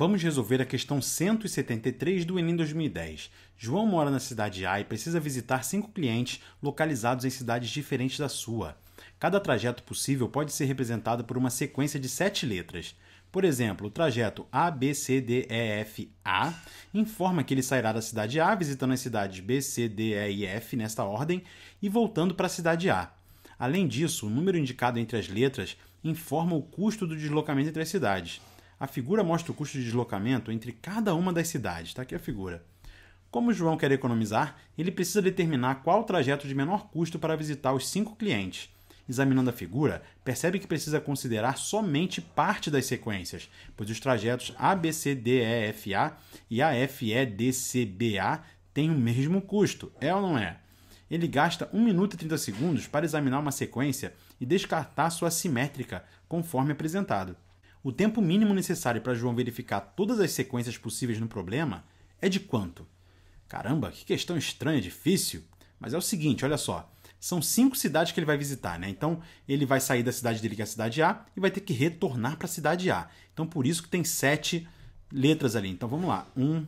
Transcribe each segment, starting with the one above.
Vamos resolver a questão 173 do Enem 2010. João mora na cidade A e precisa visitar cinco clientes localizados em cidades diferentes da sua. Cada trajeto possível pode ser representado por uma sequência de sete letras. Por exemplo, o trajeto A, B, C, D, E, F, A informa que ele sairá da cidade A, visitando as cidades B, C, D, E e F nesta ordem e voltando para a cidade A. Além disso, o número indicado entre as letras informa o custo do deslocamento entre as cidades. A figura mostra o custo de deslocamento entre cada uma das cidades. Está aqui a figura. Como João quer economizar, ele precisa determinar qual o trajeto de menor custo para visitar os cinco clientes. Examinando a figura, percebe que precisa considerar somente parte das sequências, pois os trajetos ABCDEFA e AFEDCBA têm o mesmo custo, é ou não é? Ele gasta 1 minuto e 30 segundos para examinar uma sequência e descartar sua simétrica, conforme apresentado o tempo mínimo necessário para João verificar todas as sequências possíveis no problema é de quanto? Caramba, que questão estranha, difícil. Mas é o seguinte, olha só. São cinco cidades que ele vai visitar, né? Então ele vai sair da cidade dele, que é a cidade A, e vai ter que retornar para a cidade A. Então por isso que tem sete letras ali. Então vamos lá. Um,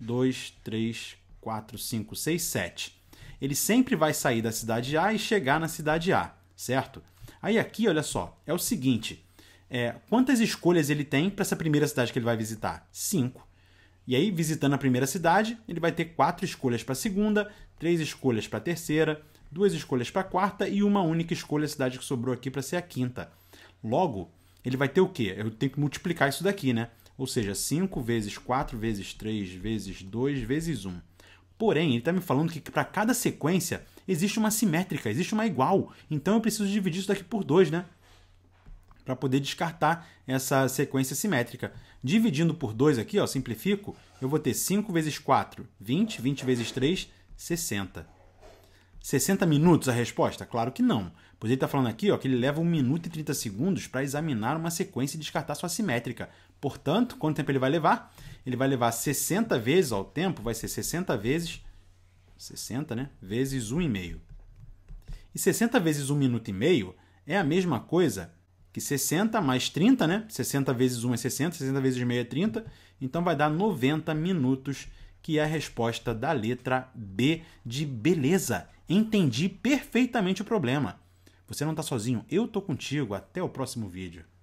dois, três, quatro, cinco, seis, sete. Ele sempre vai sair da cidade A e chegar na cidade A, certo? Aí aqui, olha só, é o seguinte: é, quantas escolhas ele tem para essa primeira cidade que ele vai visitar? Cinco. E aí, visitando a primeira cidade, ele vai ter quatro escolhas para a segunda, três escolhas para a terceira, duas escolhas para a quarta e uma única escolha a cidade que sobrou aqui para ser a quinta. Logo, ele vai ter o quê? Eu tenho que multiplicar isso daqui, né? Ou seja, 5 vezes 4 vezes 3 vezes 2 vezes 1. Porém, ele está me falando que para cada sequência existe uma simétrica, existe uma igual. Então eu preciso dividir isso daqui por 2, né? para poder descartar essa sequência simétrica. Dividindo por 2 aqui, ó, simplifico, eu vou ter 5 vezes 4, 20, 20 vezes 3, 60. 60 minutos a resposta? Claro que não, pois ele está falando aqui ó, que ele leva 1 minuto e 30 segundos para examinar uma sequência e descartar sua simétrica. Portanto, quanto tempo ele vai levar? Ele vai levar 60 vezes, ó, o tempo vai ser 60 vezes, 60 né, vezes 1,5. E 60 vezes 1 minuto e meio é a mesma coisa que 60 mais 30, né? 60 vezes 1 é 60, 60 vezes meia é 30. Então vai dar 90 minutos, que é a resposta da letra B de beleza. Entendi perfeitamente o problema. Você não está sozinho, eu tô contigo. Até o próximo vídeo.